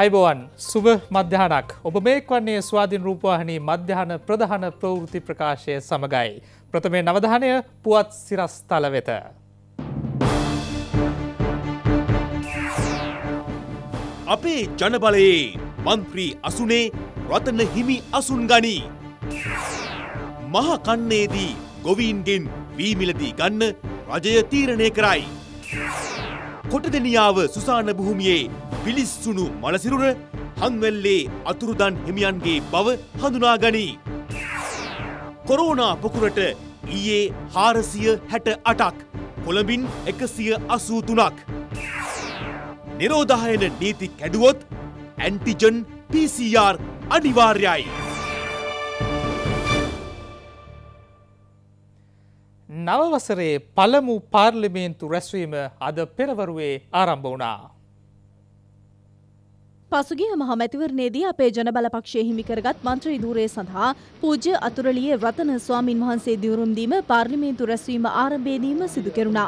අයිබෝවන් සුභ මධ්‍යහනක් ඔබ මේක් වන්නේ ස්වාධීන් රූපවාහනී මධ්‍යහන ප්‍රධාන ප්‍රවෘති ප්‍රකාශය සමඟයි. ප්‍රථමේ නවධානය පුවත් සිරස්ථල වෙත. අපේ ජනබලයේ මන්ත්‍රී අසුනේ රතන හිමි අසුන් ගනී. මහකන්නේදී ගොවීන්ගෙන් වීමිලදී ගන්න රජය තීරණය කරයි. කොටදනියාව සුසාන භූමියේ පිලිස්සුණු මලසිරුර හන්වැල්ලේ අතුරුදන් හිමියන්ගේ බව හඳුනා ගනී. කොරෝනා පොකුරට ඊයේ හාරසිය හැට අටක් කොළඹින් එකසිය අසූතුනක්. නිරෝධායන නීති කැඩුවොත් ඇන්ටිජන් PCR අනිවාර්යයි. නවවසරේ පළමු පාර්ලිමේන්තු රැස්වීම අද පෙරවරුවේ ආරම්භ වුණා. පසුගිය මහමැතිවරණයේදී අපේ ජනබලපක්ෂය හිමිකරගත් මන්ත්‍රී ධූරය සඳහා පූජ්‍ය අතුරලියේ රතන ස්වාමින් වහන්සේ දිවුරුම් දීම පාර්ලිමේන්තු රැස්වීම ආරම්භයේදීම සිදු කෙරුණා.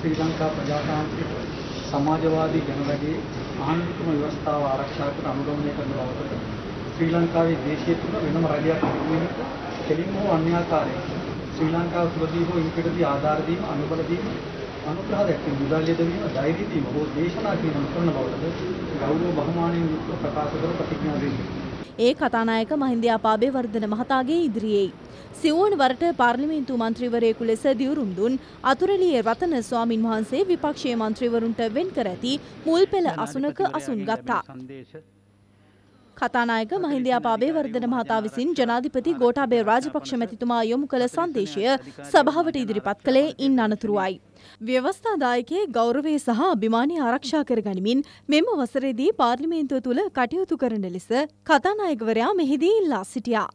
ශ්‍රී ලංකා ප්‍රජාතාන්ත්‍රික සමාජවාදී ජනරජයේ ආණ්ඩුක්‍රම ව්‍යවස්ථාව ආරක්ෂා කර අනුගමනය කරන බවට ශ්‍රී ලංකාවේ දේශීය තුන වෙනම රැලියක් නිර්මාණය කෙලින්ම හෝ අන්‍යාකාරයෙන් ශ්‍රී ලංකාව තුළදී හෝ ඉන්පිටදී ආධාර දීම අනුබල දීම අනුග්‍රහ දැක්වීම උදාලිය දෙවීම ධෛර්ය දීම හෝ දේශනා කිරීම කරන බවටද ගෞරව බහුමානයෙන් යුක්ත ප්‍රකාශ කර ප්‍රතිඥා දී ඒ කතානායක මහින්ද අපාබේවර්ධන මහතාගේ ඉදිරියේ සිවුවන වරට පාර්ලිමේන්තු මන්ත්‍රීවරයෙකු ලෙස දියුරුම් දුන් අතුරලිය රතන ස්වාමින් වහන්සේ විපක්ෂයේ මන්ත්‍රීවරුන්ට වෙන් කර ඇති මුල්පෙළ අසුනක අසුන් ගත්තා. කතානායක මහින්දයාපා බේවර්ධන මහතා විසින් ජනාධිපති ගෝඨාභය රාජපක්ෂ මැතිතුමා යොමු කළ සංදේශය සභාවට ඉදිරිපත් කළේ ඉන් අනතුරුවයි. ව්‍යවස්ථාදායකයේ ගෞරවේ සහ අභිමානය ආරක්ෂා කරගනිමින් මෙම වසරේදී පාර්ලිමේන්තුව තුළ කටයුතු කරන ලෙස කතානායකවරයා මෙහිදී ඉල්ලා සිටියා.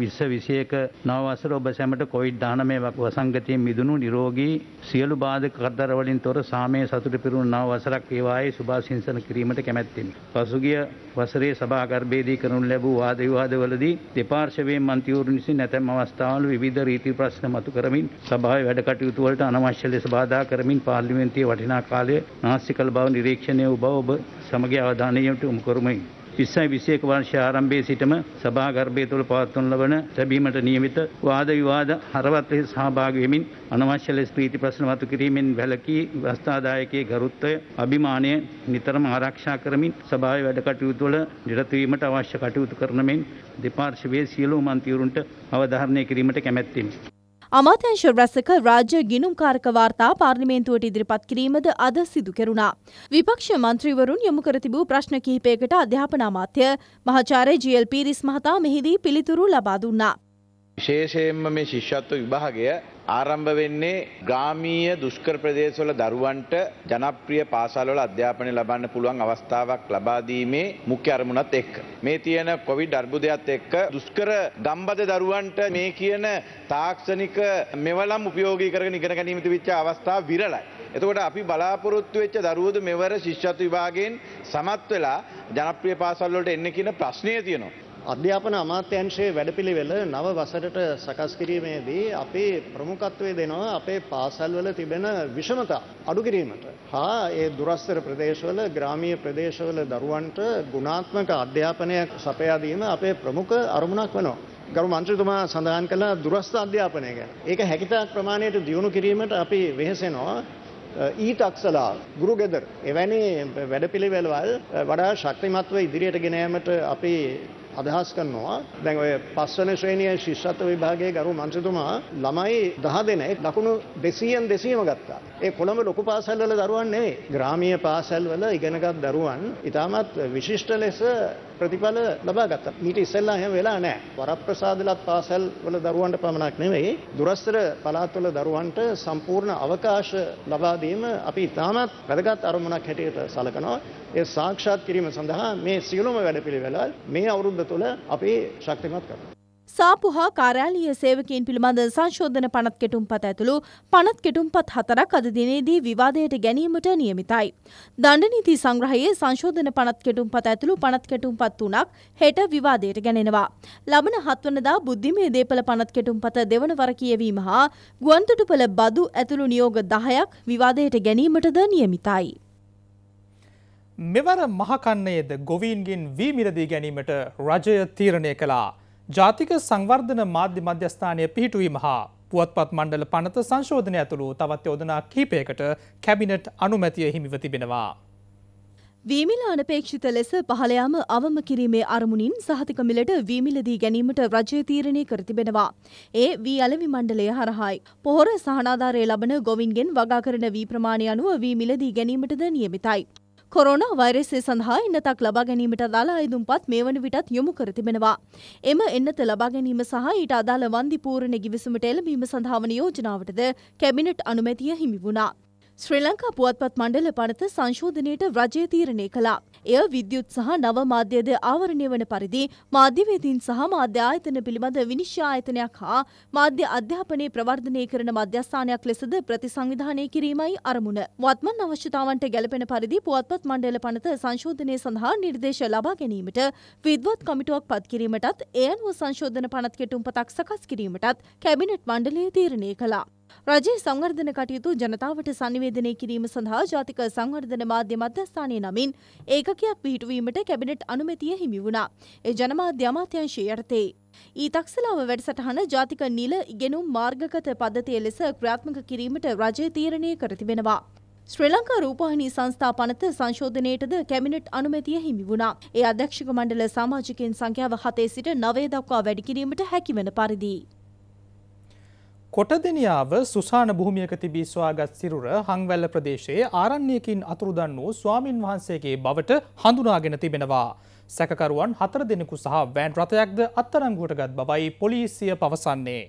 විශ්ස විසයක නවසර ඔබ සැමට කොයිඩ් දානමය වසංගතයෙන් මිදුණු නිරෝගී සියලු බාධක කරදරවලින් තොර සාමය සතුට පිරුණු නව වසරක් ඒවායේ සුභාසිංසන කිරීමට කැමැත්තෙමි. පසුගිය වසරේ සභාගර්භයේදී කරනු ලැබූ වාද විවාදවලදී දෙපාර්ශවයෙන් මන්ත්‍රීවරුන් විසින් නැතම් අවස්ථාවල විවිධ රීති ප්‍රශ්න මතු කරමින් සභාවේ වැඩ කටයුතු වලට අනවශ්‍ය ලෙස බාධා කරමින් පාර්ලිමේන්තුවේ වටිනා කාලය නාස්ති කළ බව නිරීක්ෂණය වූ බව ඔබ සමග අවධානයට යොමු කරමි. විස්සයි විසේක වර්ෂ ආරම්භයේ සිටම සභාගර්භය තුළ පවත්වන ලබන ලැබීමට නියමිත වාද විවාද හරවත් ලෙස සහභාගී වෙමින් අනවශ්‍ය ලෙස ප්‍රීති ප්‍රශ්න මතු කිරීමෙන් වැළකී ව්‍යවස්ථාදායකයේ ගරුත්වය අභිමානය නිතරම ආරක්ෂා කරමින් සභාවේ වැඩ කටයුතු වල නිරත වීමට අවශ්‍ය කටයුතු කරන මෙන් දෙපාර්ශවයේ සියලුම මන්ත්‍රීවරුන්ට අවධාරණය කිරීමට කැමැත්තෙමි. අමාත්‍යංශ රැසක රාජ්‍ය ගිනුම්කාරක වාර්තා පාර්ලිමේන්තුවට ඉදිරිපත් කිරීමද අද සිදු කෙරුණා. විපක්ෂ මන්ත්‍රීවරුන් යොමු කර තිබූ ප්‍රශ්න කිහිපයකට අධ්‍යාපන අමාත්‍ය මහාචාර්ය ජී.එල්. පීරිස් මහතා මෙහිදී පිළිතුරු ලබා දුන්නා. විශේෂයෙන්ම මේ ශිෂ්‍යත්ව විභාගය ආරම්භ වෙන්නේ ග්‍රාමීය දුෂ්කර ප්‍රදේශවල දරුවන්ට ජනප්‍රිය පාසල්වල අධ්‍යාපනය ලබන්න පුළුවන් අවස්ථාවක් ලබා දීමේ මුඛ්‍ය අරමුණත් එක්ක මේ තියෙන කොවිඩ් අර්බුදයත් එක්ක දුෂ්කර ගම්බද දරුවන්ට මේ කියන තාක්ෂණික මෙවලම් උපයෝගී කරගෙන ඉගෙන ගැනීම තිබිච්ච අවස්ථා විරලයි. එතකොට අපි බලාපොරොත්තු වෙච්ච දරුවෝද මෙවර ශිෂ්‍යත්ව විභාගයෙන් සමත් වෙලා ජනප්‍රිය පාසල්වලට එන්න කියන ප්‍රශ්නය තියෙනවා. අධ්‍යාපන අමාත්‍යංශයේ වැඩපිළිවෙල නව වසරට සකස් කිරීමේදී අපි ප්‍රමුඛත්වය දෙනවා අපේ පාසල්වල තිබෙන විෂමතා අඩු කිරීමට හා ඒ දුරස්තර ප්‍රදේශවල ග්‍රාමීය ප්‍රදේශවල දරුවන්ට ගුණාත්මක අධ්‍යාපනයක් සපයා දීම අපේ ප්‍රමුඛ අරමුණක් වෙනවා. ගරු මන්ත්‍රීතුමා සඳහන් කළ දුරස්ත අධ්‍යාපනය ගැන. ඒක හැකිතාක් ප්‍රමාණයට දියුණු කිරීමට අපි වෙහෙසෙනවා. ඊට අක්සලා ගුරුගෙදර එවැනි වැඩපිළිවෙළවල් වඩා ශක්තිමත්ව ඉදිරියට ගෙන යාමට අපි අදහස් කරනවා දැන් ඔය පස්වන ශ්‍රේණියයි ශිෂ්‍යත්ව විභාගයේ ගරු මන්ත්‍රීතුමා ළමයි 10 දෙනෙක් ලකුණු 200න් 200ම ගත්තා. ඒ කොළඹ ලොකු පාසල්වල දරුවන් නෙවෙයි. ග්‍රාමීය පාසල්වල ඉගෙනගත් දරුවන් ඉතාමත් විශිෂ්ට ලෙස ප්‍රතිඵල ලබා ගත්තා. ඊට ඉස්සෙල්ලා එහෙම වෙලා නැහැ. වරප්‍රසාදලත් පාසල් වල දරුවන්ට පමණක් නෙවෙයි දුරස්තර පළාත්වල දරුවන්ට සම්පූර්ණ අවකාශ ලබා දීම අපි ඉතාමත් වැදගත් අරමුණක් හැටියට සලකනවා. ඒ සාක්ෂාත් කිරීම සඳහා මේ සියලුම වැඩපිළිවෙළල් මේ අවුරුද්ද තුළ අපි ශක්තිමත් කරනවා. සාපු හා කාරෑලිය සේවකින් පිළිබඳ සංශෝධන පනත් කෙටුම්පත් ඇතුළු පනත් කෙටුම්පත් හතරක් අද දිනේදී විවාදයට ගැනීමට නියමිතයි. දණ්ඩනීති සංග්‍රහයේ සංශෝධන පනත් කෙටුම්පත් ඇතුළු පනත් කෙටුම්පත් තුනක් හෙට විවාදයට ගැනෙනවා. ලබන හත්වනදා බුද්ධිමය දේපල පනත් කෙටුම්පත දෙවන වර කියවීම හා ගුවන්තොටුපළ බදු ඇතුළු නියෝග දහයක් විවාදයට ගැනීමටද නියමිතයි. මෙවර මහකන්නයේද ගොවීන්ගෙන් වීමිරදී ගැනීමට රජය තීරණය කලා. ජාතික සංවර්ධන මාධ්‍ය මධ්‍යස්ථානය පිහිටුවීම හා පුවත්පත් මණ්ඩල පනත සංශෝධනය ඇතුළු තවත් යෝදනා කීපයකට කැබිනට් අනුමැතිය හිමිව තිබෙනවා. වීමිල අනපේක්ෂිත ලෙස පහලයාම අවම කිරීමේ අරමුණින් සහතික මිලට වීමිලදී ගැනීමට රජය තීරණය කර තිබෙනවා. ඒ වී අලවි මණ්ඩලය හරහායි. පොහොර සහනාධාරය ලබන ගොවින්ගෙන් වගා කරන වී ප්‍රමාණය අනුව වීමිලදී ගැනීමටද නියමිතයි. කොරෝනා වෛරසය සඳහා එන්නතක් ලබා ගැනීමට අදාළ අයදුම්පත් මේ වන විටත් යොමු කර තිබෙනවා. එම එන්නත ලබා ගැනීම සහ ඊට අදාළ වන්දි පූර්ණ ගිවිසුමට එළඹීම සඳහා වන යෝජනාවටද කැබිනට් අනුමැතිය හිමි වුණා. ශ්‍රී ලංකා පුවත්පත් මණ්ඩල පනත සංශෝධනයට රජය තීරණය කළා. එය විද්‍යුත් සහ නව මාධ්‍යද ආවරණය වන පරිදි මාධ්‍යවේදීන් සහ මාධ්‍ය ආයතන පිළිබඳ විනිශ්චය ආයතනයක් හා මාධ්‍ය අධ්‍යාපනයේ ප්‍රවර්ධනය කරන මධ්‍යස්ථානයක් ලෙසද ප්‍රතිසංවිධානය කිරීමයි අරමුණ. වත්මන් අවශ්‍යතාවන්ට ගැලපෙන පරිදි පුවත්පත් මණ්ඩල පනත සංශෝධනය සඳහා නිර්දේශ ලබා ගැනීමට විද්වත් කමිටුවක් පත් කිරීමටත් ඒ අනුව සංශෝධන පනත් කෙටුම්පතක් සකස් කිරීමටත් කැබිනට් මණ්ඩලය තීරණය කළා. රජයේ සංවර්ධන කටයුතු ජනතාවට සංනිවේදනය කිරීම සඳහා ජාතික සංවර්ධන මාධ්‍ය මධ්‍යස්ථානය නමින් ඒකකයක් පිහිටුවීමට කැබිනට් අනුමැතිය හිමි වුණා. ඒ ජනමාධ්‍ය අමාත්‍යංශය යටතේ. ඊ තක්සලාව වැඩසටහන ජාතික නිල ඉගෙනුම් මාර්ගගත පද්ධතිය ලෙස ක්‍රියාත්මක කිරීමට රජය තීරණය කර තිබෙනවා. ශ්‍රී ලංකා රූපවාහිනී සංස්ථා පනත සංශෝධනයටද කැබිනට් අනුමැතිය හිමි වුණා. ඒ අධ්‍යක්ෂක මණ්ඩල සමාජිකයන් සංඛ්‍යාව හතේ සිට නවය දක්වා වැඩි කිරීමට හැකිවන පරිදි. කොටදෙනියාව සුසාන භූමියක තිබී ස්වාගත් සිරුර හංවැල්ල ප්‍රදේශයේ ආරණ්‍යයකින් අතුරුදන් වූ ස්වාමින් වහන්සේගේ බවට හඳුනාගෙන තිබෙනවා. සැකකරුවන් හතර දෙනෙකු සහ වෑන් රථයක්ද අත්තරංගුවටගත් බවයි පොලිසිය පවසන්නේ.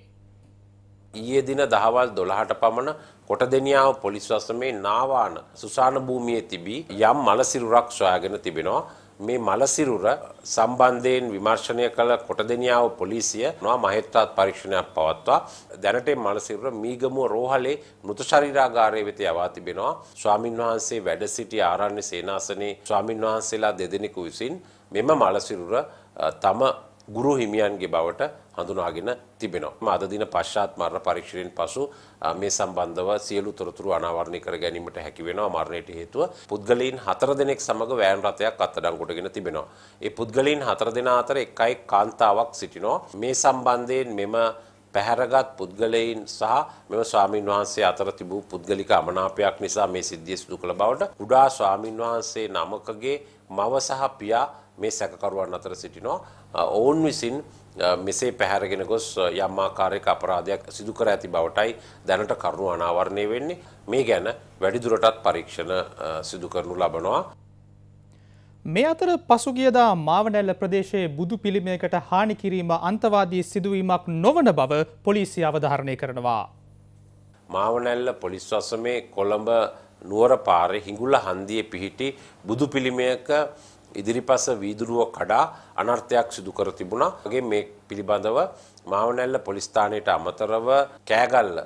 ඊයේ දින දහවල් දොළහට පමණ කොට දෙනියාව පොලිස් වසමේ නාවාන සුසාන භූමියේ තිබී යම් මලසිරුරක් සොයාගෙන තිබෙනවා. මේ මලසිරුර සම්බන්ධයෙන් විමර්ශනය කළ කොටදෙනියාව පොලිසිය නවා මහෙත්තාත් පරීක්ෂණයක් පවත්වා දැනට මලසිරුර මීගමුව රෝහලේ මෘත ශරීරාගාරය වෙත යවා තිබෙනවා ස්වාමින්වහන්සේ වැඩ සිටි ආරණ්‍ය සේනාසනයේ ස්වාමින්වහන්සේලා දෙදෙනෙකු විසින් මෙම මලසිරුර තම ගුරු හිමියන්ගේ බවට හඳුනාගෙන තිබෙනවා. අද දින පශ්චාත් මරණ පරීක්ෂණයෙන් පසු මේ සම්බන්ධව සියලු තොරතුරු අනාවරණය කර ගැනීමට හැකි වෙනවා. මරණයට හේතුව පුද්ගලයන් 4 දෙනෙක් සමග වෑන් රථයක් අත්අඩංගුවටගෙන තිබෙනවා. ඒ පුද්ගලයන් 4 දෙනා අතර එක් අයෙක් කාන්තාවක් සිටිනවා. මේ සම්බන්ධයෙන් මෙම පැහැරගත් පුද්ගලයින් සහ මෙම ස්වාමීන් වහන්සේ අතර තිබූ පුද්ගලික අමනාපයක් නිසා මේ සිද්ධිය සිදු කළ බවට කුඩා ස්වාමීන් වහන්සේ නමකගේ මව සහ පියා මේ සැකකරුවන් අතර සිටිනවා. ඔවුන් විසින් මෙසේ පැහැරගෙන ගොස් යම් ආකාරයක අපරාධයක් සිදු කර ඇති බවටයි දැනට කරුණු අනාවරණය වෙන්නේ. මේ ගැන වැඩිදුරටත් පරීක්ෂණ සිදු කරනු ලබනවා. මේ අතර පසුගියදා මාවනැල්ල ප්‍රදේශයේ බුදු පිළිමයකට හානි කිරීම අන්තවාදී සිදුවීමක් නොවන බව පොලිසිය අවධාරණය කරනවා. මාවනැල්ල පොලිස් වසමේ කොළඹ නුවර පාරේ හිඟුල්ල හන්දියේ පිහිටි බුදු පිළිමයක ඉදිරිපස වීදුරුව කඩා අනර්ථයක් සිදු කර තිබුණා. වගේ මේ පිළිබඳව මාවනැල්ල පොලිස් ස්ථානයට අමතරව කෑගල්ල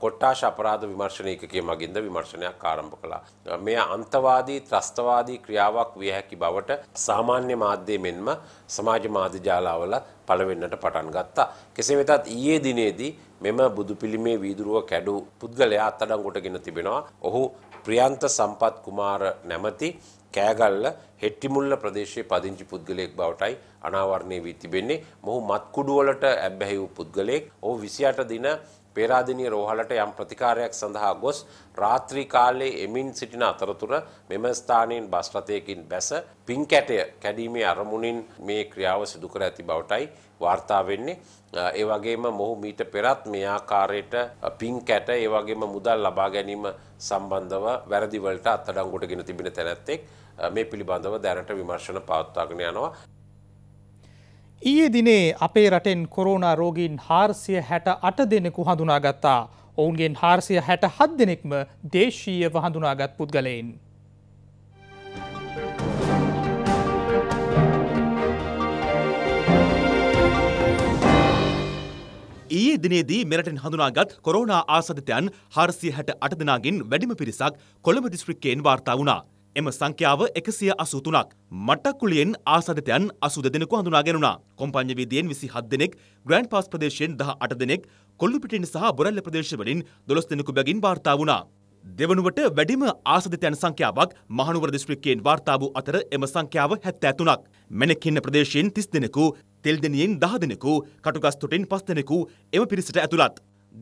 කොට්ටාශ අපරාධ විමර්ශන ඒකකයේ මගින්ද විමර්ශනයක් ආරම්භ කළා. මේ අන්තවාදී ත්‍රස්තවාදී ක්‍රියාවක් විය හැකි බවට සාමාන්‍ය මාධ්‍යයෙන් මෙන්ම සමාජ මාධ්‍ය ජාලාවල පළවෙන්නට පටන් ගත්තා. කෙසේ වෙතත් ඊයේ දිනේදී මෙම බුදු පිළිමේ වීදුරුව කැඩු පුද්ගලයා අත්අඩංගුවට ගෙන තිබෙනවා. ඔහු ප්‍රියන්ත සම්පත් කුමාර නැමැති කෑගල්ල හෙට්ටිමුල්ල ප්‍රදේශයේ පදිංචි පුද්ගලයෙක් බවටයි අනාවරණය වී තිබෙන්නේ. මොහු මත්කුඩු වලට ඇබ්බැහි වූ පුද්ගලයෙක්. ඔහු 28 දින පේරාදෙණිය රෝහලට යම් ප්‍රතිකාරයක් සඳහා ගොස් රාත්‍රී කාලයේ එමින් සිටින අතරතුර මෙම ස්ථානයෙන් බස් රථයකින් බැස පින් කැටය කැඩීමේ අරමුණින් මේ ක්‍රියාව සිදු කර ඇති බවටයි වාර්තා වෙන්නේ. ඒ වගේම මොහු මීට පෙරත් මේ ආකාරයට පින් කැට ඒ වගේම මුදල් ලබා ගැනීම සම්බන්ධව වැරදි වලට අත්අඩංගුවට ගෙන තිබෙන තැනැත්තෙක්. මේ පිළිබඳව දැනට විමර්ශන පවත්වාගෙන යනවා. ඊයේ දිනේ අපේ රටෙන් කොරෝනා රෝගීන් හාර්සිය හැට අට දෙනෙකු හඳුනාගත්තා. ඔවුන්ගෙන් හාර්සිය හැට හත් දෙනෙක්ම දේශීය වහඳුනාගත් පුද්ගලයින්. ඊයේ දිනේදී මෙරටින් හඳුනාගත් කොරෝනා ආසදිතයන් හාරසිය හැට අට දෙනාගෙන් වැඩිම පිරිසක් කොළඹ දිස්ත්‍රික්කයෙන් වාර්තා වුණා. එම සංඛ්‍යාව එකසිය අසුතුනක් මට්ටක්කුලියෙන් ආසධතයන් අසු දෙනෙකු හඳුනාගෙනුණා කොම්පං්ඥ වීදියෙන් විසි හත් දෙනෙක් ග්‍රන්් පස් ප්‍රදේශයෙන් දහ අට දෙනෙක් කොල්ලුපිටින් සහ බොරල්ල ප්‍රදේශවලින් දොස් දෙනෙකු බැගින් වාර්තා වුණා. දෙවනුවට වැඩිම ආසධතයන් සංඛ්‍යාවක් මහනුවර දිස්ත්‍රික්කයෙන් වාර්තාාවූ අතර එම සංඛ්‍යාව හැත්තඇතුනක් මෙනෙක්හින්න ප්‍රදේශයෙන් තිස් දෙනෙකු තෙල් දෙනියෙන් දහ දෙනෙකු කටුගස්තුටින් පස් දෙනෙකු එම පිරිසට ඇතුළත්.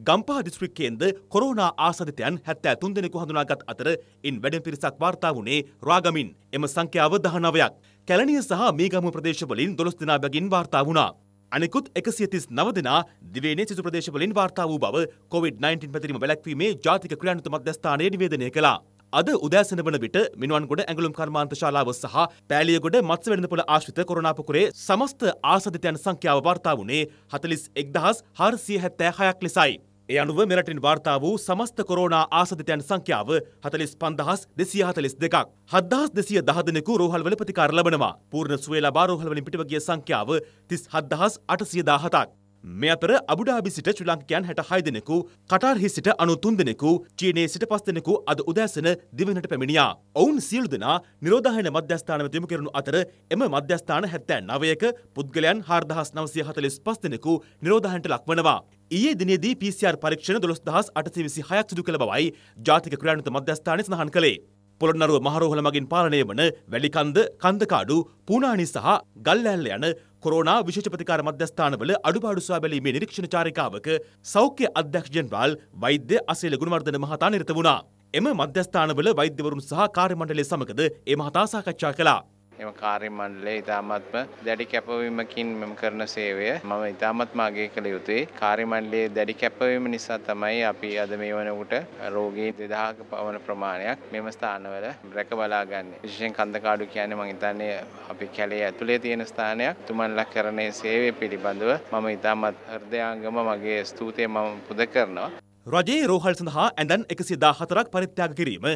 ගම්පහ දිස්ත්‍රික්කයෙන්ද කොරෝනා ආසාදිතයන් 73 දෙනෙකු හඳුනාගත් අතර ඉන් වැඩිම පිරිසක් වාර්තා වුණේ රාගමින්. එම සංඛ්‍යාව 19ක්. කැලණිය සහ මීගමුව ප්‍රදේශවලින් 12 දෙනා බැගින් වාර්තා වුණා. අනෙකුත් 139 දෙනා දිවයිනේ සිසු ප්‍රදේශවලින් වාර්තා වූ බව COVID-19 පැතිරීම වැළැක්වීමේ ජාතික ක්‍රියානුත මධ්‍යස්ථානය නිවේදනය කළා. අද උදෑසන වන විට මිනුවන්ගොඩ ඇඟලුම් කර්මාන්ත ශාලාව සහ පෑලියගොඩ මත්ස වෙළඳපොළ ආශ්‍රිත කොරනාපුකුරේ සමස්ත ආසදිතයන් සංඛ්‍යාව වාර්තා වුණේ හතලිස් එක්දහස් හාරසිය හැත්තෑ හයක් ලෙසයි. ඒ අනුව මෙරටින් වාර්තා වූ සමස්ත කොරෝනා ආසදිතයන් සංඛ්‍යාව හතලිස් පන්දහස් දෙසිය හතලිස් දෙකක් හදදහස් දෙසිය දහදනෙකු රෝහල්වල ප්‍රතිකාර ලබනවා පූර්ණ සුවේ ලබා රෝහල්වලින් පිටවගිය සංඛ්‍යාව තිස් හදදහස් අටසිය දාහතක්. මේ අතර අබුඩාබි සිට ශ්‍රී ලංකයන් 66 දෙනෙකු, කටාර්හි සිට 93 දෙනෙකු, චීනයේ සිට 5 දෙනෙකු අද උදෑසන දිවයිනට පැමිණියා. ඔවුන් සියලු දෙනා නිරෝධායන මධ්‍යස්ථාන වෙත යොමු කෙරුණු අතර එම මධ්‍යස්ථාන 79ක පුද්ගලයන් 4945 දෙනෙකු නිරෝධායනට ලක්වනවා. ඊයේ දිනේදී PCR පරීක්ෂණ 12826ක් සිදු කළ බවයි ජාතික ක්‍රියාන්විත මධ්‍යස්ථානය සඳහන් කළේ. පොළොන්නරුව මහරෝහල මගින් පාලනය වන වැලිකන්ද, කන්දකාඩු, පූනානි සහ ගල්ඇල්ල යන කොරෝනා විශේෂ ප්‍රතිකාර මධ්‍යස්ථානවල අඩුපාඩු සොයා බැලීමේ නිරීක්ෂණ චාරිකාවක සෞඛ්‍ය අධ්‍යක්ෂ ජෙනරාල් වෛද්‍ය අසීල ගුණවර්ධන මහතා නිරත වුණා. එම මධ්‍යස්ථානවල වෛද්‍යවරුන් සහ කාර්යමණ්ඩලය සමගද ඒ මහතා සාකච්ඡා කළා. එම කාර්ය මණ්ඩලය ඉතාමත්ම දැඩි කැපවීමකින් මෙම කරන සේවය මම ඉතාමත්ම අගය කළ යුතුයි. කාර්ය මණ්ඩලයේ දැඩි කැපවීම නිසා තමයි අපි අද මේ වනකොට රෝගී 2000ක පමණ ප්‍රමාණයක් මෙම ස්ථානවල රැක බලා ගන්න. විශේෂයෙන් කන්දකාඩු කියන්නේ මම හිතන්නේ අපි කැලේ ඇතුලේ තියෙන ස්ථානයක්. තුමන්ලා කරන සේවය පිළිබඳව මම ඉතාමත් හෘදයාංගම මගේ ස්තුතිය මම පුද කරනවා. රජයේ රෝහල් සඳහා ඇඳන් 114ක් පරිත්‍යාග කිරීම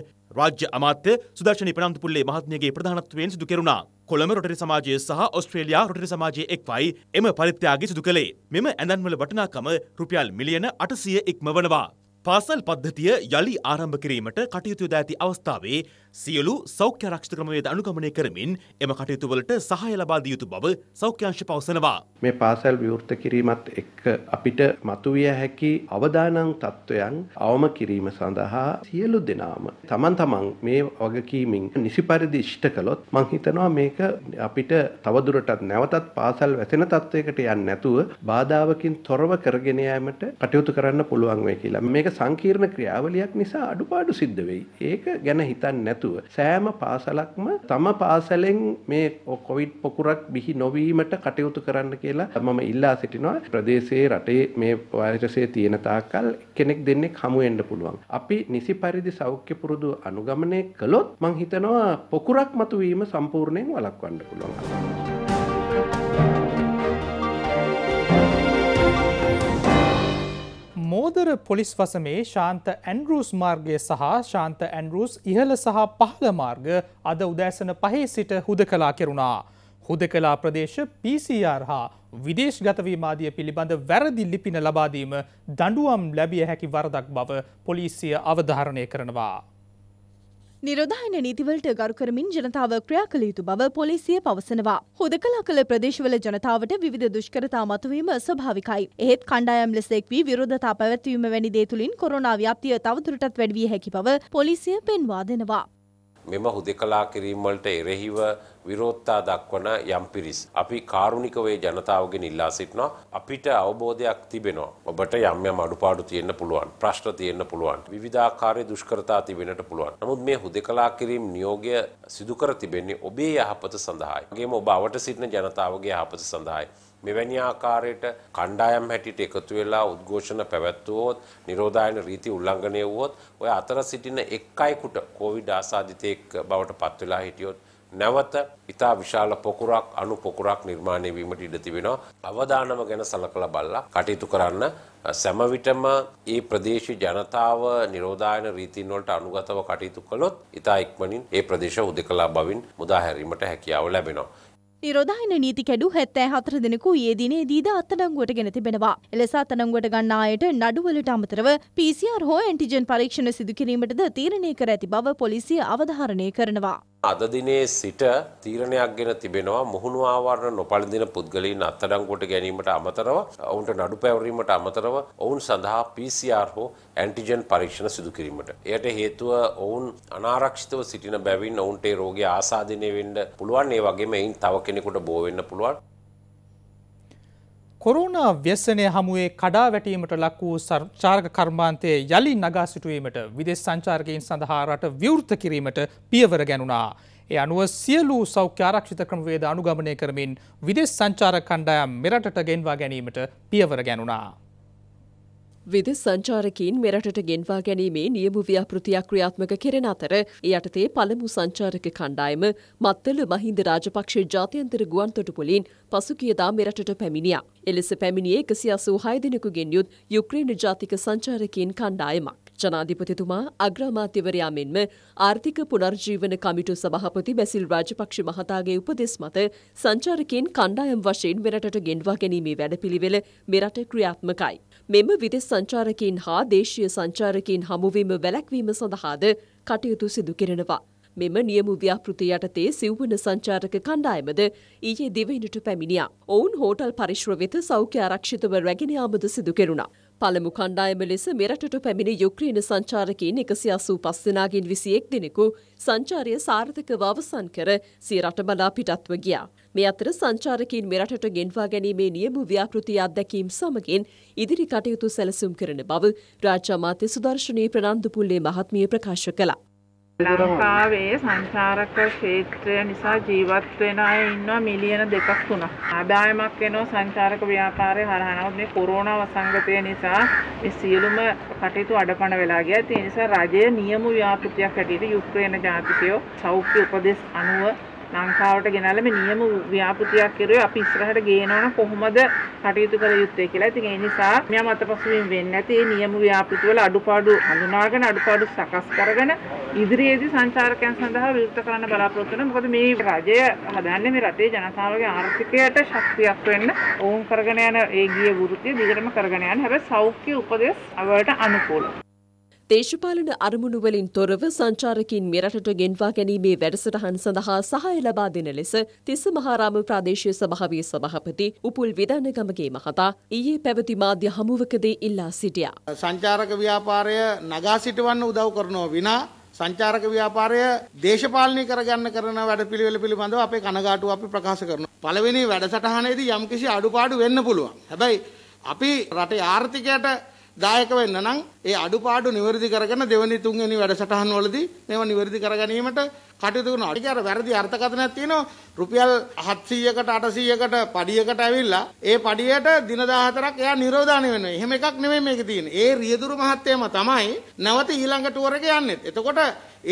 රාජ්‍ය අමාත්‍ය සුදර්ශන පනන්තපුල්ලේ මහත්මියගේ ප්‍රධානත්වයෙන් සිදු කෙරුණා. කොළඹ රොටරි සමාජය සහ ඔස්ට්‍රේලයා රොටරි සමාජය එක්වයි එම පරිත්‍යාගය සිදු කළේ. මෙම ඇඳන්වල වටිනාකම රුපියල් මිලියන 800 ඉක්ම වනවා. පාසල් පද්ධතිය යළි ආරම්භ කිරීමට කටයුතු යොදා ඇති අවස්ථාවේ සියලු සෞඛ්‍ය ආරක්ෂක ක්‍රමවේද අනුගමනය කරමින් එම කටයුතු වලට සහාය ලබා දිය යුතු බව සෞඛ්‍යාංශ පවසනවා. මේ පාසල් විවෘත කිරීමත් එක්ක අපිට මතුවිය හැකි අවදානම් තත්ත්වයන් අවම කිරීම සඳහා සියලු දෙනාම තමන් තමන් මේ වගකීමින් නිසි පරිදි ඉෂ්ට කළොත් මං හිතනවා මේක අපිට තවදුරටත් නැවතත් පාසල් වැසෙන තත්ත්වයකට යන්නේ නැතුව බාධාවකින් තොරව කරගෙන යෑමට කටයුතු කරන්න පුළුවන් වෙයි කියලා. මේක සංකීර්ණ ක්‍රියාවලියක් නිසා අඩුපාඩු සිද්ධ වෙයි. ඒක ගැන හිතන්නේ නැතුව සෑම පාසලක්ම තම පාසලෙන් මේ කොවිඩ් පොකුරක් බිහි නොවීමට කටයුතු කරන්න කියලා මම ඉල්ලා සිටිනවා. ප්‍රදේශයේ රටේ මේ වෛරසය තියෙන තාක්කල් කෙනෙක් දෙන්නෙක් හමු වෙන්න පුළුවන්. අපි නිසි පරිදි සෞඛ්‍ය පුරුදු අනුගමනය කළොත් මං හිතනවා පොකුරක් මතුවීම සම්පූර්ණයෙන් වළක්වන්න පුළුවන්. නෝදර පොලිස් වසමේ ශාන්ත ඇන්රූස් මාර්ගය සහ ශාන්ත ඇන්රූස් ඉහළ සහ පහළ මාර්ග අද උදෑසන පහේ සිට හුද කලා කෙරුණා. හුද කලා ප්‍රදේශ PCR හා විදේශ ගතවීමාදිය පිළිබඳ වැරදි ලිපින ලබාදීම දඩුවම් ලැබිය හැකි වරදක් බව පොලිසිය අවධාරණය කරනවා. නිරෝධායන නීතිවලට ගරු කරමින් ජනතාව ක්‍රියා කළ යුතු බව පොලිසිය පවසනවා. හුදකලා කළ ප්‍රදේශවල ජනතාවට විවිධ දුෂ්කරතා මතුවීම ස්වභාවිකයි. එහෙත් කණ්ඩායම් ලෙස එක්වී විරෝධතා පැවැත්වීම වැනි දේ තුලින් කොරෝනා ව්‍යාප්තිය තවදුරටත් වැඩි විය හැකි බව පොලිසිය පෙන්වා දෙනවා. මෙම හුදකලා කිරීම වලට එරෙහිව විරෝධතා දක්වන යම් පිරිස්. අපි කාරුණිකවේ ජනතාවගෙන් ඉල්ලා සිටිනවා අපිට අවබෝධයක් තිබෙනවා. ඔබට යම් යම් අඩුපාඩු තියෙන්න පුළුවන්. ප්‍රශ්න තියෙන්න පුළුවන්. විවිධාකාරයේ දුෂ්කරතා තිබෙන්නට පුළුවන්. නමුත් මේ හුදකලා කිරීම නියෝගය සිදු කර තිබෙන්නේ ඔබේ යහපත සඳහායි. වගේම ඔබ අවට සිටින ජනතාවගේ යහපත සඳහායි. මෙවැනි ආකාරයට කණ්ඩායම් හැටියට එකතු වෙලා උද්ඝෝෂණ පැවැත්වුවොත් නිරෝධායන රීති උල්ලංඝනය වුවොත් ඔය අතර සිටින එක් අයෙකුට කොවිඩ් ආසාදිතයෙක් බවට පත් වෙලා හිටියොත් නැවත ඉතා විශාල පොකුරක් අණු පොකුරක් නිර්මාණය වීමට ඉඩ තිබෙනවා. අවදානම ගැන සලකලා බලලා කටයුතු කරන්න සෑම විටම ඒ ප්‍රදේශ ජනතාව නිරෝධායන රීතින් වලට අනුගතව කටයුතු කළොත් ඉතා ඉක්මනින් ඒ ප්‍රදේශ උදකලා බවින් මුදා හැරීමට හැකියාව ලැබෙනවා. නිරෝධායන නීති කැඩු හැත්තෑ හතර දෙනෙකු ඒ දිනේදීද අත්අඩංගුවට ගෙන තිබෙනවා. එලෙස අත්අඩංගුවට ගන්න අයට නඩුවලට අමතරව PCR හෝ ඇන්ටිජන් පරීක්ෂණ සිදු කිරීමටද තීරණය කර ඇති බව පොලිසිය අවධාරණය කරනවා. අද දිනේ සිට තීරණයක් ගෙන තිබෙනවා මුහුණු ආවරණ නොපළඳින පුද්ගලයන් අත්අඩංගුවට ගැනීමට අමතරව ඔවුන්ට නඩු පැවරීමට අමතරව ඔවුන් සඳහා PCR හෝ ඇන්ටිජන් පරීක්ෂණ සිදු කිරීමට. එයට හේතුව ඔවුන් අනාරක්ෂිතව සිටින බැවින් ඔවුන්ට රෝගය ආසාදිනය වෙන්න පුළුවන් ඒ වගේම එයින් තව කෙනෙකුට බෝ වෙන්න පුළුවන්. කොරුණා ව්‍යසනය හමුවේ කඩා වැටීමට ලක් වූ චාර්ග කර්මාන්තය යළි නගා සිටුවීමට විදෙස් සංචාර්ගයෙන් සඳහා රට විවෘත කිරීමට පියවර ගැනුණා. ඒ අනුව සියලූ සෞඛ්‍ය ආරක්ෂිත ක්‍රමවේද අනුගමනය කරමින් විදෙස් සංචාර කණ්ඩායම් මෙරටට ගෙන්වා ගැනීමට පියවර ගැනුණා. විදෙස් සංචාරකින් මෙරටට ගෙන්වා ගැනීමේ නියම ව්‍යාපෘතියක් ක්‍රියාත්මක කෙරෙන අතර ඒ යටතේ පළමු සංචාරක කණ්ඩායම මත්තල මහින්ද රාජපක්ෂ ජාත්‍යන්තර ගුවන්තොටුපොලින් පසුගියදා මෙරටට පැමිණියා. එලෙස පැමිණියේ 186 දිනකුගෙන් යුත් යුක්‍රේන ජාතික සංචාරකීන් කණ්ඩායමක්. ජනාධිපතිතුමා අග්‍රාමාත්‍යවරයා මෙන්ම ආර්ථික පුනර්ජීවන කමිටු සභාපති බැසිල් රාජපක්ෂ මහතාගේ උපදෙස් මත සංචාරකයන් කණ්ඩායම් වශයෙන් මෙරටට ගෙන්වා ගැනීමේ වැඩපිළිවෙල මෙරට ක්‍රියාත්මකයි. මෙම විදෙස් සංචාරකයන් හා දේශීය සංචාරකයන් හමුවීම වැළැක්වීම සඳහාද කටයුතු සිදු කෙරෙනවා. මෙම නියම ව්‍යාපෘති යටතේ සිව්වන සංචාරක කණ්ඩායමද ඊයේ දිවයිනට පැමිණියා. ඔවුන් හෝටල් පරිශ්‍ර වෙත සෞඛ්‍ය ආරක්ෂිතව රැගෙන යාමද සිදු කෙරුණා. පළමු කණ්ඩායම ලෙස මෙරටට පැමිණි යුක්‍රේන සංචාරකයින් එකසි අසූ පස් දෙනාගෙන් විසි එක් දෙනෙකු සංචාරය සාර්ථකව අවසන් කර සිය රටබලා පිටත්ව ගියා. මේ අතර සංචාරකින් මෙරටට ගෙන්වා ගැනීමේ නියම ව්‍යාපෘති අත්දැකීම් සමගින් ඉදිරි කටයුතු සැලසුම් කරන බව රාජ්‍ය අමාත්‍ය සුදර්ශනී ප්‍රනන්දුපුල්ලේ මහත්මිය ප්‍රකාශ කළා. ලංකාවේ සංචාරක ක්ෂේත්‍රය නිසා ජීවත් වෙන අය ඉන්නවා මිලියන දෙකක් තුනක්. ආදායමක් වෙනවා සංචාරක ව්‍යාපාරය හරහා. නමුත් මේ කොරෝනා වසංගතය නිසා මේ සියලුම කටයුතු අඩපණ වෙලා ගියා. ඒ නිසා රජය නියම ව්‍යාපෘතියක් හැටියට යුක්රේන ජාතිකයෝ සෞඛ්‍ය උපදෙස් අනුව ලංකාවට ගෙනල්ලා මේ නියම ව්‍යාපෘතියක් කෙරුවේ අපි ඉස්සරහට ගේනවන කොහොමද කටයුතු කළ යුත්තේ කියලා. ඉතින් ඒ නිසා මෙයා මතපසුබිම් වෙන්නේ නැති මේ නියම ව්‍යාපෘති වල අඩුපාඩු හඳුනාගෙන අඩුපාඩු සකස් කරගෙන ඉදිරියේදී සංචාරකයන් සඳහා විවෘත කරන්න බලාපොරොත්තු වෙනවා. මොකද මේ රජය හදන්නේ මේ රටේ ජනතාවගේ ආර්ථිකයට ශක්තියක් වෙන්න ඕම් කරගෙන යන ඒ ගිය වෘත්තිය දිගටම කරගෙන යන්න. හැබැයි සෞඛ්‍ය උපදෙස් වලට අනුකූලව. දේශපාලන අරමුණු වලින් තොරව සංචාරකින් මෙරටට ගෙන්වා ගැනීමේ වැඩසටහන් සඳහා සහාය ලබා දෙන ලෙස තිස්ස මහාරාම ප්‍රාදේශීය සභාවේ සභාපති උපුල් විදානගමගේ මහතා ඊයේ පැවති මාධ්‍ය හමුවකදී ඉල්ලා සිටියා. සංචාරක ව්‍යාපාරය නගා සිටවන්න උදව් කරනවා විනා සංචාරක ව්‍යාපාරය දේශපාලනය කරගන්න කරන වැඩපිළිවෙල පිළිබඳව අපේ කනගාටුව අපි ප්‍රකාශ කරනවා. පළවෙනි වැඩසටහනේදී යම්කිසි අඩුපාඩු වෙන්න පුළුවන්. හැබැයි අපි රටේ ආර්ථිකයට දායක වෙන්න නම් ඒ අඩුපාඩු නිවැරදි කරගෙන දෙවනි තුන්වෙනි වැඩසටහන් වලදී මේවා නිවැරදි කර ගැනීමට කටයුතු කරනවා. ඒක අර වැරදි අර්ථකථනයක් තියෙනවා. රුපියල් 700කට 800කට පඩියකට ඇවිල්ලා ඒ පඩියට දින 14ක් එයා නිරෝධාන වෙනවා. එහෙම එකක් නෙමෙයි මේක තියෙන්නේ. ඒ රියදුරු මහත්තයම තමයි නැවත ඊළඟ ටුවර් එක යන්නේ. එතකොට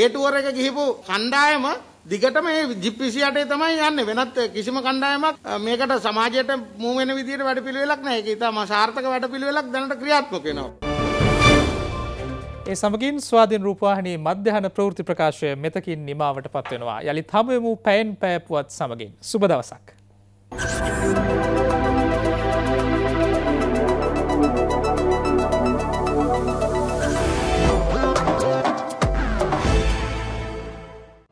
ඒ ටුවර් එක ගිහිපු කණ්ඩායම දිගට මේ ජිප් 28 තමයි යන්නේ වෙනත් කිසිම කණ්ඩායමක් මේකට සමාජයට මූ වෙන විදිහට වැඩපිළිවෙලක් නැහැ ඒක ඉතාම සාර්ථක වැඩපිළිවෙලක් දැනට ක්‍රියාත්මක වෙනවා ඒ සමගින් ස්වාධීන රූපවාහිනී මධ්‍යහන ප්‍රවෘත්ති ප්‍රකාශය මෙතකින් නිමාවට පත්වෙනවා යලිත් හමුවෙමු පැයෙන් පෑපුවත් සමගින් සුබ දවසක් Thank you.